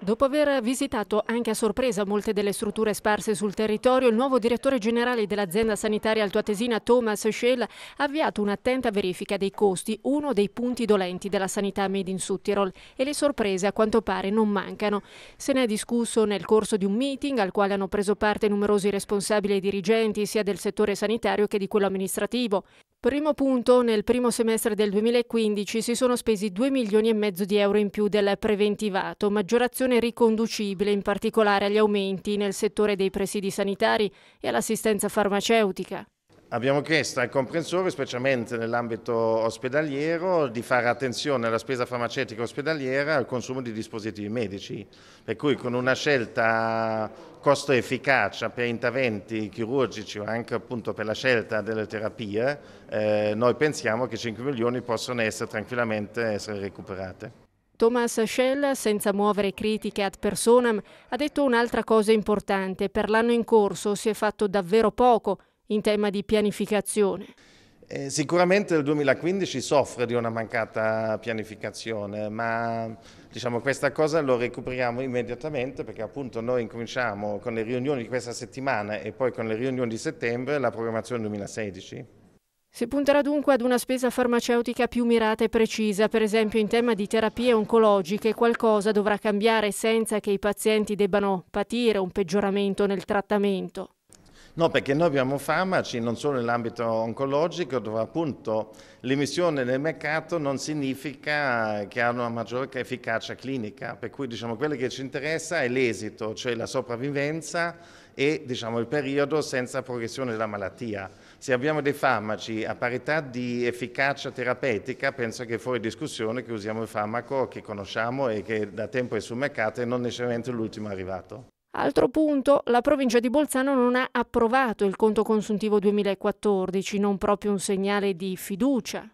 Dopo aver visitato anche a sorpresa molte delle strutture sparse sul territorio, il nuovo direttore generale dell'azienda sanitaria altoatesina Thomas Schell ha avviato un'attenta verifica dei costi, uno dei punti dolenti della sanità made in Suttirol e le sorprese a quanto pare non mancano. Se ne è discusso nel corso di un meeting al quale hanno preso parte numerosi responsabili e dirigenti sia del settore sanitario che di quello amministrativo. Primo punto, nel primo semestre del 2015 si sono spesi 2 milioni e mezzo di euro in più del preventivato, maggiorazione riconducibile in particolare agli aumenti nel settore dei presidi sanitari e all'assistenza farmaceutica. Abbiamo chiesto al comprensore, specialmente nell'ambito ospedaliero, di fare attenzione alla spesa farmaceutica ospedaliera al consumo di dispositivi medici, per cui con una scelta costo-efficacia per interventi chirurgici o anche appunto per la scelta delle terapie, eh, noi pensiamo che 5 milioni possano essere tranquillamente essere recuperate. Thomas Schell, senza muovere critiche ad personam, ha detto un'altra cosa importante. Per l'anno in corso si è fatto davvero poco in tema di pianificazione? Eh, sicuramente il 2015 soffre di una mancata pianificazione, ma diciamo, questa cosa lo recuperiamo immediatamente perché appunto noi incominciamo con le riunioni di questa settimana e poi con le riunioni di settembre la programmazione 2016. Si punterà dunque ad una spesa farmaceutica più mirata e precisa, per esempio in tema di terapie oncologiche qualcosa dovrà cambiare senza che i pazienti debbano patire un peggioramento nel trattamento. No, perché noi abbiamo farmaci non solo nell'ambito oncologico, dove appunto l'emissione nel mercato non significa che hanno una maggiore efficacia clinica, per cui diciamo quello che ci interessa è l'esito, cioè la sopravvivenza e diciamo, il periodo senza progressione della malattia. Se abbiamo dei farmaci a parità di efficacia terapeutica, penso che è fuori discussione che usiamo il farmaco che conosciamo e che da tempo è sul mercato e non necessariamente l'ultimo arrivato. Altro punto, la provincia di Bolzano non ha approvato il conto consuntivo 2014, non proprio un segnale di fiducia.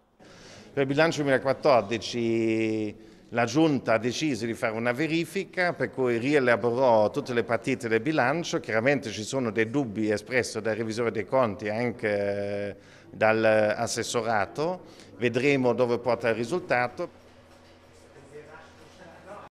Per il bilancio 2014 la Giunta ha deciso di fare una verifica per cui rielaborò tutte le partite del bilancio, chiaramente ci sono dei dubbi espressi dal revisore dei conti e anche eh, dall'assessorato, vedremo dove porta il risultato.